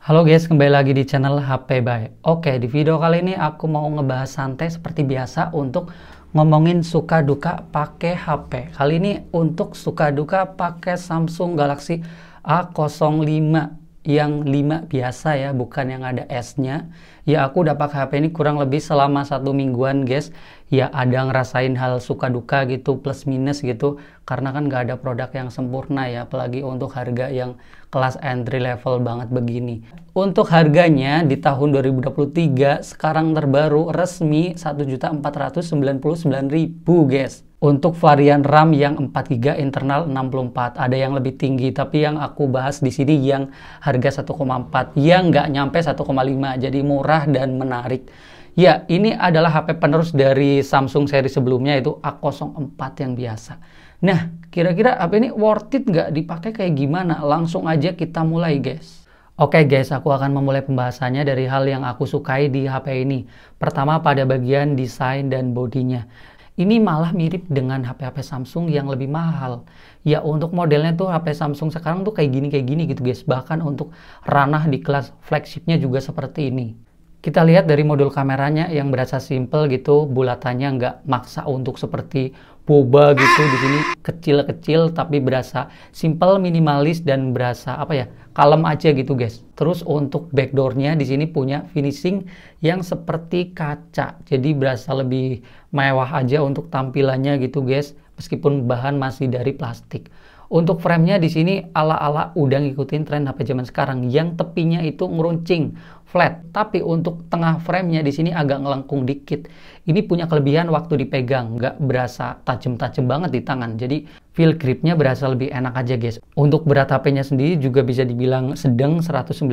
Halo guys, kembali lagi di channel HP Bay. Oke, di video kali ini aku mau ngebahas santai seperti biasa untuk ngomongin suka duka pakai HP. Kali ini untuk suka duka pakai Samsung Galaxy A05 yang 5 biasa ya, bukan yang ada S-nya. Ya aku udah pakai HP ini kurang lebih selama satu mingguan guys. Ya ada ngerasain hal suka duka gitu, plus minus gitu. Karena kan nggak ada produk yang sempurna ya, apalagi untuk harga yang kelas entry level banget begini. Untuk harganya di tahun 2023 sekarang terbaru resmi 1.499.000 guys. Untuk varian RAM yang 4 GB internal 64, ada yang lebih tinggi tapi yang aku bahas di sini yang harga 1,4 yang nggak nyampe 1,5 jadi murah dan menarik. Ya, ini adalah HP penerus dari Samsung seri sebelumnya itu A04 yang biasa. Nah, kira-kira apa ini worth it nggak dipakai kayak gimana? Langsung aja kita mulai guys. Oke okay guys, aku akan memulai pembahasannya dari hal yang aku sukai di HP ini. Pertama pada bagian desain dan bodinya. Ini malah mirip dengan HP-HP Samsung yang lebih mahal. Ya untuk modelnya tuh HP Samsung sekarang tuh kayak gini-kayak gini gitu guys. Bahkan untuk ranah di kelas flagshipnya juga seperti ini. Kita lihat dari modul kameranya yang berasa simple gitu, bulatannya nggak maksa untuk seperti boba gitu di sini kecil-kecil tapi berasa simple, minimalis dan berasa apa ya kalem aja gitu guys. Terus untuk backdoornya di sini punya finishing yang seperti kaca, jadi berasa lebih mewah aja untuk tampilannya gitu guys, meskipun bahan masih dari plastik. Untuk framenya di sini ala-ala udah ngikutin tren apa zaman sekarang yang tepinya itu ngeruncing flat. Tapi untuk tengah framenya di sini agak ngelengkung dikit. Ini punya kelebihan waktu dipegang, nggak berasa tajam-tajam banget di tangan. Jadi feel gripnya berasa lebih enak aja guys. Untuk berat HP-nya sendiri juga bisa dibilang sedang 195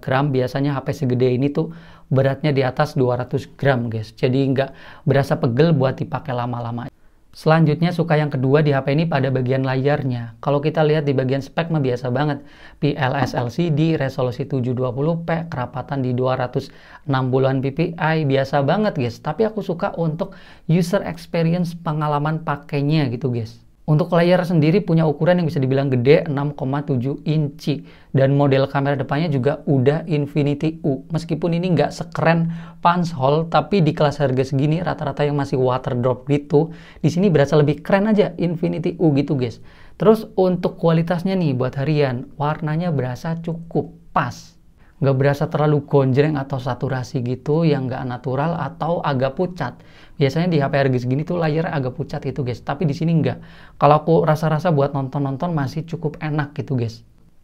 gram. Biasanya HP segede ini tuh beratnya di atas 200 gram guys. Jadi nggak berasa pegel buat dipakai lama-lama. Selanjutnya suka yang kedua di HP ini pada bagian layarnya. Kalau kita lihat di bagian spek mah biasa banget. PLS LCD, resolusi 720p, kerapatan di 260 an ppi, biasa banget guys. Tapi aku suka untuk user experience pengalaman pakainya gitu guys. Untuk layar sendiri punya ukuran yang bisa dibilang gede 6,7 inci dan model kamera depannya juga udah Infinity U. Meskipun ini nggak sekeren punch hole tapi di kelas harga segini rata-rata yang masih water drop gitu, di sini berasa lebih keren aja Infinity U gitu guys. Terus untuk kualitasnya nih buat harian, warnanya berasa cukup pas nggak berasa terlalu gonjreng atau saturasi gitu yang nggak natural atau agak pucat. Biasanya di HP RG segini tuh layarnya agak pucat gitu guys, tapi di sini nggak. Kalau aku rasa-rasa buat nonton-nonton masih cukup enak gitu guys.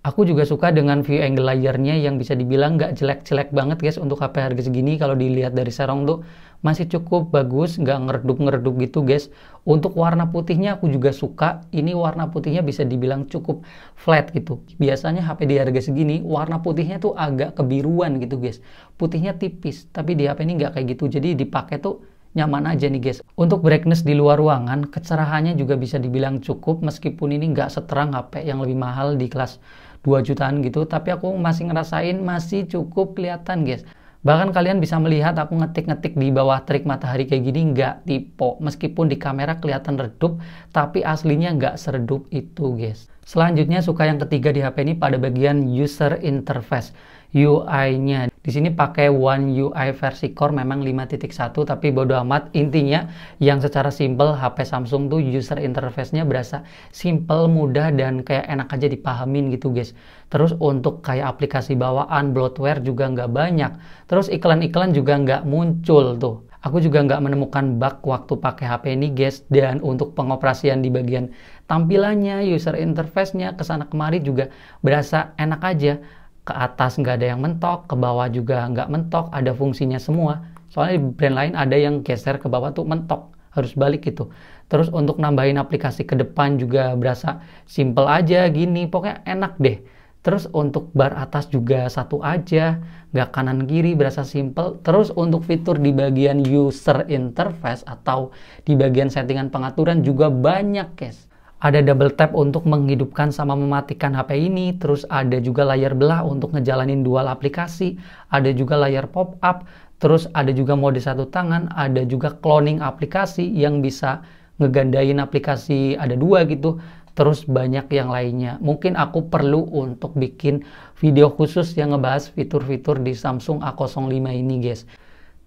Aku juga suka dengan view angle layarnya yang bisa dibilang nggak jelek-jelek banget guys untuk HP harga segini kalau dilihat dari Serong tuh masih cukup bagus, nggak ngeredup-ngeredup gitu guys. Untuk warna putihnya aku juga suka, ini warna putihnya bisa dibilang cukup flat gitu. Biasanya HP di harga segini warna putihnya tuh agak kebiruan gitu guys. Putihnya tipis, tapi di HP ini nggak kayak gitu, jadi dipakai tuh nyaman aja nih guys. Untuk brightness di luar ruangan, kecerahannya juga bisa dibilang cukup meskipun ini nggak seterang HP yang lebih mahal di kelas 2 jutaan gitu tapi aku masih ngerasain masih cukup kelihatan guys bahkan kalian bisa melihat aku ngetik-ngetik di bawah terik matahari kayak gini nggak tipe meskipun di kamera kelihatan redup tapi aslinya nggak seredup itu guys selanjutnya suka yang ketiga di HP ini pada bagian user interface UI-nya di sini pakai One UI versi core memang 5.1 tapi bodo amat intinya yang secara simple HP Samsung tuh user interface-nya berasa simple, mudah dan kayak enak aja dipahamin gitu guys. Terus untuk kayak aplikasi bawaan, bloatware juga nggak banyak. Terus iklan-iklan juga nggak muncul tuh. Aku juga nggak menemukan bug waktu pakai HP ini guys dan untuk pengoperasian di bagian tampilannya, user interface-nya kesana kemari juga berasa enak aja ke atas nggak ada yang mentok, ke bawah juga nggak mentok, ada fungsinya semua. Soalnya di brand lain ada yang geser ke bawah tuh mentok, harus balik gitu. Terus untuk nambahin aplikasi ke depan juga berasa simple aja gini, pokoknya enak deh. Terus untuk bar atas juga satu aja, nggak kanan kiri berasa simple. Terus untuk fitur di bagian user interface atau di bagian settingan pengaturan juga banyak guys ada double tap untuk menghidupkan sama mematikan HP ini, terus ada juga layar belah untuk ngejalanin dual aplikasi, ada juga layar pop up, terus ada juga mode satu tangan, ada juga cloning aplikasi yang bisa ngegandain aplikasi ada dua gitu, terus banyak yang lainnya. Mungkin aku perlu untuk bikin video khusus yang ngebahas fitur-fitur di Samsung A05 ini guys.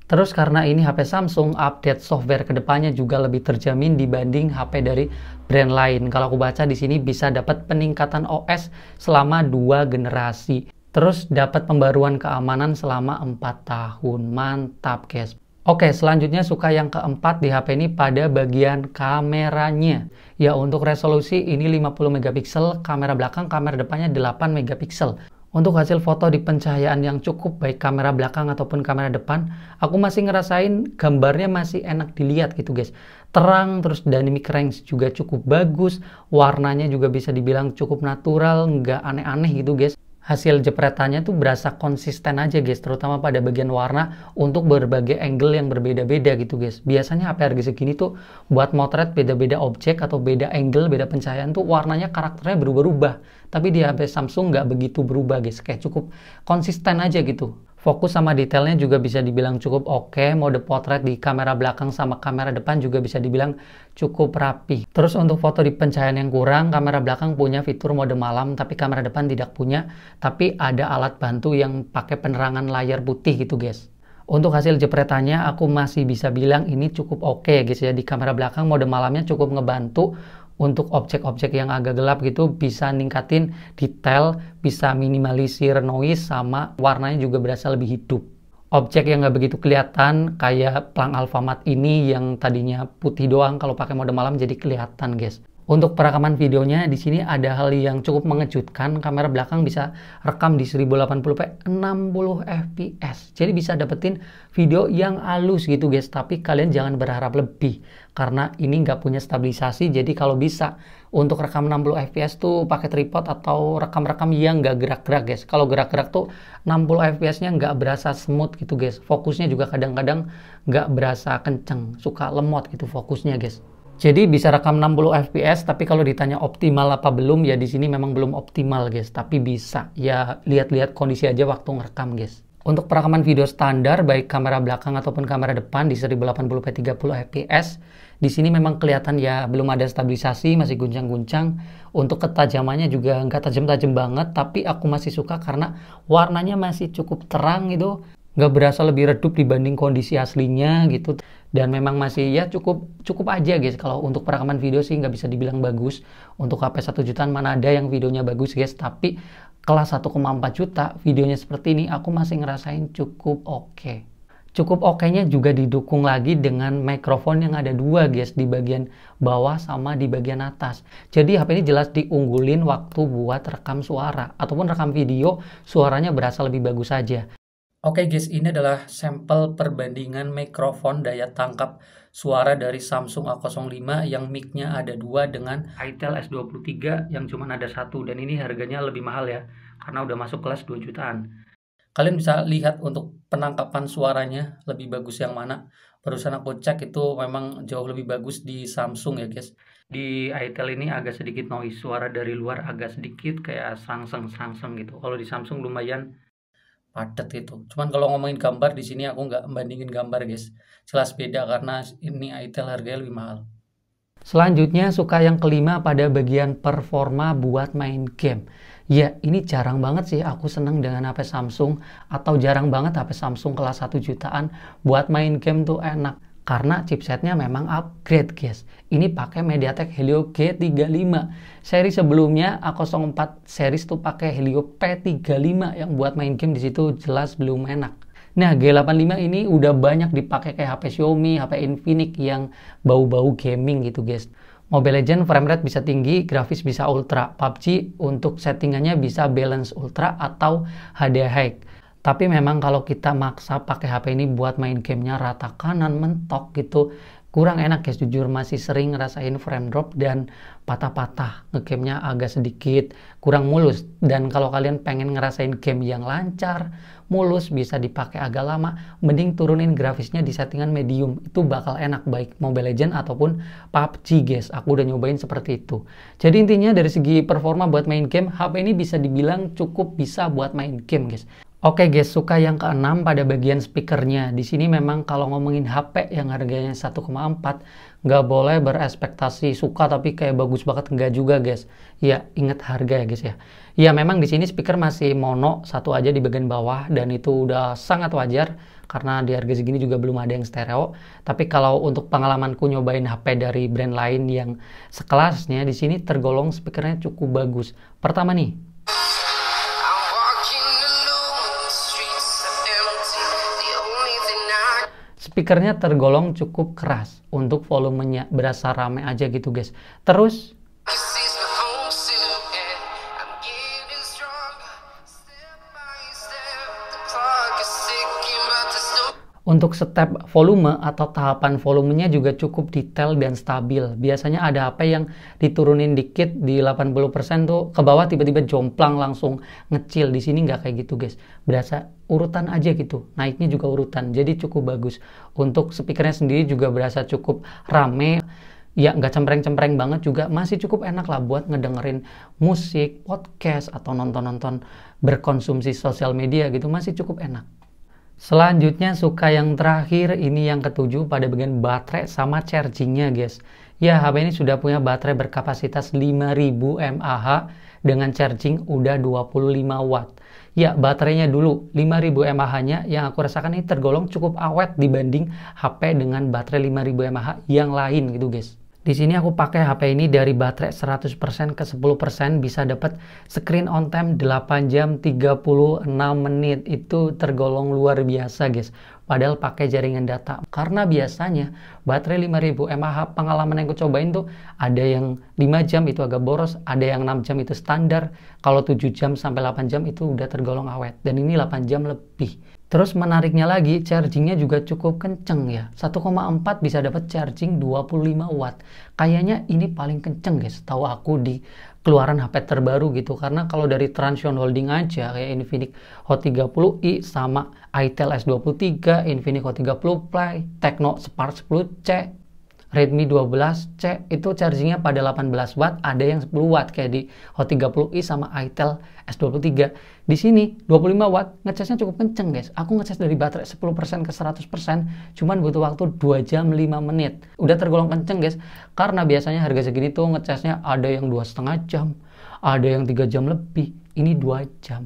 Terus karena ini HP Samsung, update software kedepannya juga lebih terjamin dibanding HP dari brand lain. Kalau aku baca di sini bisa dapat peningkatan OS selama dua generasi. Terus dapat pembaruan keamanan selama 4 tahun. Mantap, guys. Oke, selanjutnya suka yang keempat di HP ini pada bagian kameranya. Ya, untuk resolusi ini 50 megapiksel, kamera belakang, kamera depannya 8 megapiksel. Untuk hasil foto di pencahayaan yang cukup baik kamera belakang ataupun kamera depan, aku masih ngerasain gambarnya masih enak dilihat gitu guys. Terang terus dynamic range juga cukup bagus, warnanya juga bisa dibilang cukup natural, nggak aneh-aneh gitu guys hasil jepretannya tuh berasa konsisten aja guys terutama pada bagian warna untuk berbagai angle yang berbeda-beda gitu guys biasanya HP harga segini tuh buat motret beda-beda objek atau beda angle beda pencahayaan tuh warnanya karakternya berubah-ubah tapi di HP Samsung nggak begitu berubah guys kayak cukup konsisten aja gitu Fokus sama detailnya juga bisa dibilang cukup oke, okay. mode potret di kamera belakang sama kamera depan juga bisa dibilang cukup rapi. Terus untuk foto di pencahayaan yang kurang, kamera belakang punya fitur mode malam tapi kamera depan tidak punya, tapi ada alat bantu yang pakai penerangan layar putih gitu guys. Untuk hasil jepretannya, aku masih bisa bilang ini cukup oke okay, guys ya. Di kamera belakang mode malamnya cukup ngebantu untuk objek-objek yang agak gelap gitu bisa ningkatin detail, bisa minimalisir noise sama warnanya juga berasa lebih hidup. Objek yang nggak begitu kelihatan kayak plang Alfamart ini yang tadinya putih doang kalau pakai mode malam jadi kelihatan guys. Untuk perekaman videonya di sini ada hal yang cukup mengejutkan, kamera belakang bisa rekam di 1080p 60 fps. Jadi bisa dapetin video yang halus gitu guys, tapi kalian jangan berharap lebih karena ini nggak punya stabilisasi jadi kalau bisa untuk rekam 60 fps tuh pakai tripod atau rekam-rekam yang nggak gerak-gerak guys kalau gerak-gerak tuh 60 fps nya nggak berasa smooth gitu guys fokusnya juga kadang-kadang nggak berasa kenceng suka lemot gitu fokusnya guys jadi bisa rekam 60 fps, tapi kalau ditanya optimal apa belum, ya di sini memang belum optimal guys. Tapi bisa, ya lihat-lihat kondisi aja waktu ngerekam guys. Untuk perekaman video standar, baik kamera belakang ataupun kamera depan di 1080p 30 fps, di sini memang kelihatan ya belum ada stabilisasi, masih guncang-guncang. Untuk ketajamannya juga nggak tajam-tajam banget, tapi aku masih suka karena warnanya masih cukup terang gitu. Nggak berasa lebih redup dibanding kondisi aslinya gitu. Dan memang masih ya cukup cukup aja guys. Kalau untuk perekaman video sih nggak bisa dibilang bagus. Untuk HP 1 jutaan mana ada yang videonya bagus guys. Tapi kelas 1,4 juta, videonya seperti ini, aku masih ngerasain cukup oke. Okay. Cukup oke-nya juga didukung lagi dengan mikrofon yang ada dua guys, di bagian bawah sama di bagian atas. Jadi HP ini jelas diunggulin waktu buat rekam suara, ataupun rekam video, suaranya berasa lebih bagus saja. Oke guys, ini adalah sampel perbandingan mikrofon daya tangkap suara dari Samsung A05 yang mic-nya ada dua dengan ITEL S23 yang cuma ada satu dan ini harganya lebih mahal ya karena udah masuk kelas 2 jutaan. Kalian bisa lihat untuk penangkapan suaranya lebih bagus yang mana. Barusan aku cek itu memang jauh lebih bagus di Samsung ya guys. Di ITEL ini agak sedikit noise, suara dari luar agak sedikit kayak sangseng-sangseng gitu. Kalau di Samsung lumayan padat itu. Cuman kalau ngomongin gambar di sini aku nggak bandingin gambar guys. Jelas beda karena ini ITEL harganya lebih mahal. Selanjutnya suka yang kelima pada bagian performa buat main game. Ya, ini jarang banget sih aku seneng dengan HP Samsung atau jarang banget HP Samsung kelas 1 jutaan buat main game tuh enak karena chipsetnya memang upgrade guys. Ini pakai MediaTek Helio G35. Seri sebelumnya A04 series tuh pakai Helio P35 yang buat main game di situ jelas belum enak. Nah, G85 ini udah banyak dipakai kayak HP Xiaomi, HP Infinix yang bau-bau gaming gitu, guys. Mobile Legends frame rate bisa tinggi, grafis bisa ultra. PUBG untuk settingannya bisa balance ultra atau HD high. Tapi memang kalau kita maksa pakai HP ini buat main gamenya rata kanan mentok gitu, kurang enak guys ya. jujur masih sering ngerasain frame drop dan patah-patah ngegame-nya agak sedikit kurang mulus dan kalau kalian pengen ngerasain game yang lancar mulus bisa dipakai agak lama mending turunin grafisnya di settingan medium itu bakal enak baik Mobile Legend ataupun PUBG guys aku udah nyobain seperti itu jadi intinya dari segi performa buat main game HP ini bisa dibilang cukup bisa buat main game guys Oke guys, suka yang keenam pada bagian speakernya. Di sini memang kalau ngomongin HP yang harganya 1,4, nggak boleh berespektasi suka tapi kayak bagus banget nggak juga guys. Ya inget harga ya guys ya. Ya memang di sini speaker masih mono satu aja di bagian bawah dan itu udah sangat wajar karena di harga segini juga belum ada yang stereo. Tapi kalau untuk pengalamanku nyobain HP dari brand lain yang sekelasnya di sini tergolong speakernya cukup bagus. Pertama nih, speakernya tergolong cukup keras untuk volumenya berasa rame aja gitu guys terus Untuk step volume atau tahapan volumenya juga cukup detail dan stabil. Biasanya ada HP yang diturunin dikit di 80% tuh ke bawah tiba-tiba jomplang langsung ngecil. Di sini nggak kayak gitu guys. Berasa urutan aja gitu. Naiknya juga urutan. Jadi cukup bagus. Untuk speakernya sendiri juga berasa cukup rame ya nggak cempreng-cempreng banget juga masih cukup enak lah buat ngedengerin musik, podcast atau nonton-nonton berkonsumsi sosial media gitu masih cukup enak. Selanjutnya suka yang terakhir ini yang ketujuh pada bagian baterai sama chargingnya guys. Ya HP ini sudah punya baterai berkapasitas 5000 mAh dengan charging udah 25 watt. Ya baterainya dulu 5000 mAh nya yang aku rasakan ini tergolong cukup awet dibanding HP dengan baterai 5000 mAh yang lain gitu guys. Di sini aku pakai HP ini dari baterai 100% ke 10% bisa dapat screen on time 8 jam 36 menit. Itu tergolong luar biasa, guys. Padahal pakai jaringan data. Karena biasanya baterai 5000 mAh pengalaman yang aku cobain tuh ada yang 5 jam itu agak boros, ada yang 6 jam itu standar. Kalau 7 jam sampai 8 jam itu udah tergolong awet dan ini 8 jam lebih. Terus menariknya lagi, chargingnya juga cukup kenceng ya. 1,4 bisa dapat charging 25 watt. Kayaknya ini paling kenceng guys, ya, tahu aku di keluaran HP terbaru gitu. Karena kalau dari Transion Holding aja, kayak Infinix Hot 30i sama itel S23, Infinix Hot 30 Play, Tecno Spark 10C, Redmi 12C itu chargingnya pada 18 watt, ada yang 10 watt kayak di Hot 30i sama Itel S23. Di sini 25 watt, ngecasnya cukup kenceng guys. Aku ngecas dari baterai 10% ke 100%, cuman butuh waktu 2 jam 5 menit. Udah tergolong kenceng guys, karena biasanya harga segini tuh ngecasnya ada yang dua setengah jam, ada yang 3 jam lebih, ini 2 jam.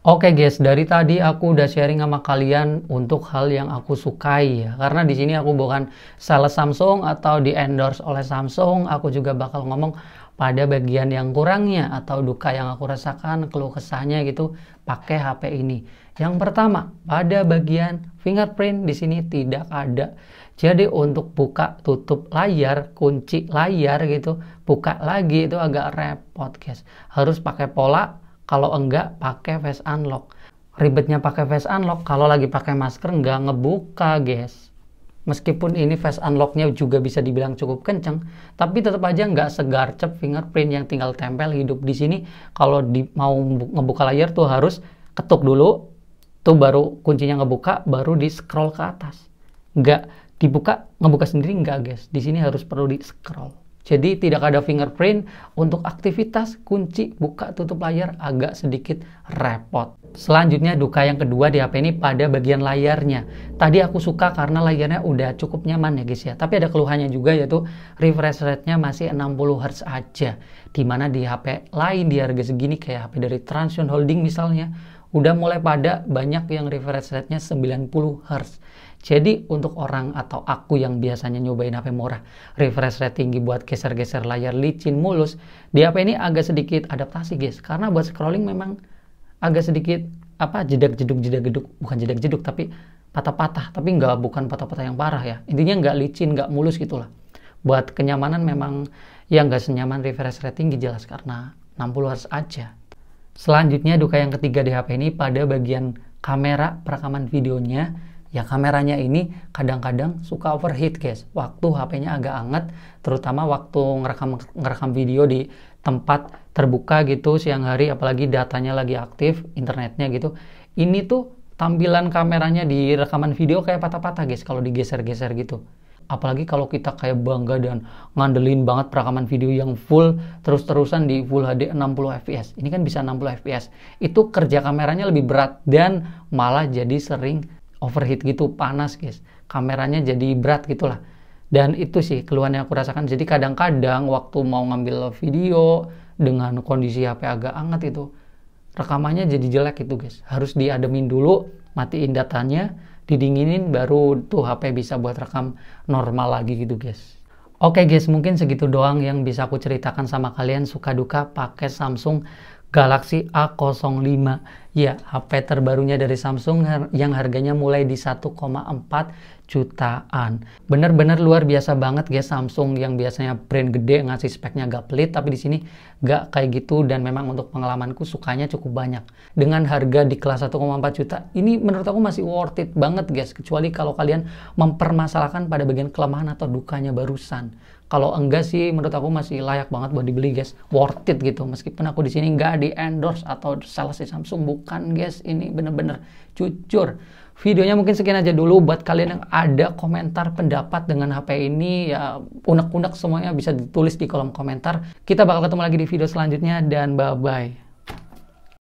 Oke guys, dari tadi aku udah sharing sama kalian untuk hal yang aku sukai ya. Karena di sini aku bukan sales Samsung atau di endorse oleh Samsung, aku juga bakal ngomong pada bagian yang kurangnya atau duka yang aku rasakan, keluh kesahnya gitu pakai HP ini. Yang pertama, pada bagian fingerprint di sini tidak ada. Jadi untuk buka tutup layar, kunci layar gitu, buka lagi itu agak repot guys. Harus pakai pola kalau enggak, pakai face unlock. Ribetnya pakai face unlock, kalau lagi pakai masker enggak ngebuka, guys. Meskipun ini face unlocknya juga bisa dibilang cukup kenceng, tapi tetap aja nggak segarcep fingerprint yang tinggal tempel hidup di sini. Kalau di, mau ngebuka layar tuh harus ketuk dulu, tuh baru kuncinya ngebuka, baru di scroll ke atas. Enggak dibuka, ngebuka sendiri enggak, guys. Di sini harus perlu di scroll. Jadi tidak ada fingerprint untuk aktivitas kunci buka tutup layar agak sedikit repot. Selanjutnya duka yang kedua di HP ini pada bagian layarnya. Tadi aku suka karena layarnya udah cukup nyaman ya guys ya. Tapi ada keluhannya juga yaitu refresh rate-nya masih 60 Hz aja. Dimana di HP lain di harga segini kayak HP dari Transion Holding misalnya udah mulai pada banyak yang refresh rate-nya 90 Hz. Jadi untuk orang atau aku yang biasanya nyobain HP murah, refresh rate tinggi buat geser-geser layar licin mulus, di HP ini agak sedikit adaptasi guys. Karena buat scrolling memang agak sedikit apa jedak jeduk jedak jeduk bukan jedak jeduk tapi patah-patah tapi nggak bukan patah-patah yang parah ya intinya nggak licin nggak mulus gitulah buat kenyamanan memang yang nggak senyaman refresh rate tinggi jelas karena 60 Hz aja selanjutnya duka yang ketiga di HP ini pada bagian kamera perekaman videonya ya kameranya ini kadang-kadang suka overheat guys waktu HP-nya agak anget terutama waktu ngerekam ngerekam video di tempat terbuka gitu siang hari apalagi datanya lagi aktif internetnya gitu ini tuh tampilan kameranya di rekaman video kayak patah-patah guys kalau digeser-geser gitu apalagi kalau kita kayak bangga dan ngandelin banget perekaman video yang full terus-terusan di full HD 60 fps ini kan bisa 60 fps itu kerja kameranya lebih berat dan malah jadi sering overheat gitu panas guys kameranya jadi berat gitulah dan itu sih keluhan yang aku rasakan jadi kadang-kadang waktu mau ngambil video dengan kondisi HP agak anget itu rekamannya jadi jelek itu guys harus diademin dulu matiin datanya didinginin baru tuh HP bisa buat rekam normal lagi gitu guys Oke okay guys, mungkin segitu doang yang bisa aku ceritakan sama kalian suka duka pakai Samsung Galaxy A05 ya HP terbarunya dari Samsung yang harganya mulai di 1,4 jutaan. Bener-bener luar biasa banget guys Samsung yang biasanya brand gede ngasih speknya gak pelit tapi di sini gak kayak gitu dan memang untuk pengalamanku sukanya cukup banyak. Dengan harga di kelas 1,4 juta ini menurut aku masih worth it banget guys kecuali kalau kalian mempermasalahkan pada bagian kelemahan atau dukanya barusan. Kalau enggak sih menurut aku masih layak banget buat dibeli guys. Worth it gitu. Meskipun aku di sini enggak di endorse atau sales di Samsung bukan guys ini bener-bener jujur videonya mungkin sekian aja dulu buat kalian yang ada komentar pendapat dengan HP ini ya unek-unek semuanya bisa ditulis di kolom komentar kita bakal ketemu lagi di video selanjutnya dan bye bye